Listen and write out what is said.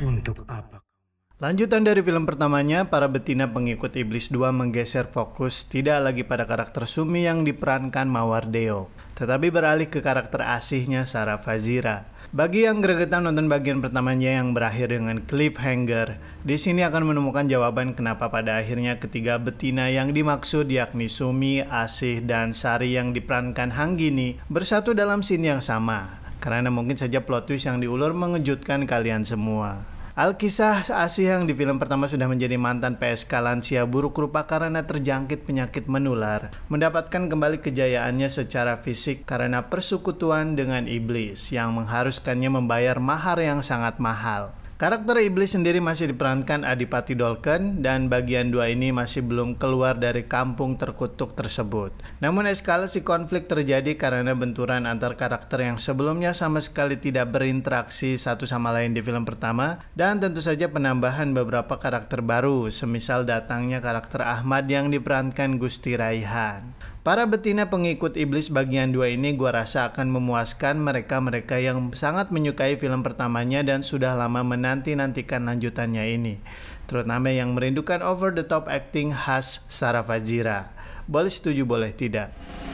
Untuk apa? Lanjutan dari film pertamanya, para betina pengikut Iblis 2 menggeser fokus tidak lagi pada karakter Sumi yang diperankan Mawar Deo, tetapi beralih ke karakter asihnya Sarah Fazira. Bagi yang gregetan nonton bagian pertamanya yang berakhir dengan cliffhanger, di sini akan menemukan jawaban kenapa pada akhirnya ketiga betina yang dimaksud yakni Sumi, Asih, dan Sari yang diperankan Hanggini bersatu dalam scene yang sama. Karena mungkin saja plot twist yang diulur mengejutkan kalian semua. Alkisah Asih yang di film pertama sudah menjadi mantan PSK lansia buruk rupa karena terjangkit penyakit menular, mendapatkan kembali kejayaannya secara fisik karena persekutuan dengan iblis yang mengharuskannya membayar mahar yang sangat mahal. Karakter iblis sendiri masih diperankan Adipati Dolken dan bagian dua ini masih belum keluar dari kampung terkutuk tersebut. Namun eskalasi konflik terjadi karena benturan antar karakter yang sebelumnya sama sekali tidak berinteraksi satu sama lain di film pertama dan tentu saja penambahan beberapa karakter baru semisal datangnya karakter Ahmad yang diperankan Gusti Raihan. Para betina pengikut iblis bagian 2 ini gua rasa akan memuaskan mereka-mereka yang sangat menyukai film pertamanya dan sudah lama menanti-nantikan lanjutannya ini. Terutama yang merindukan over the top acting khas Sarah Fajira. Boleh setuju boleh tidak.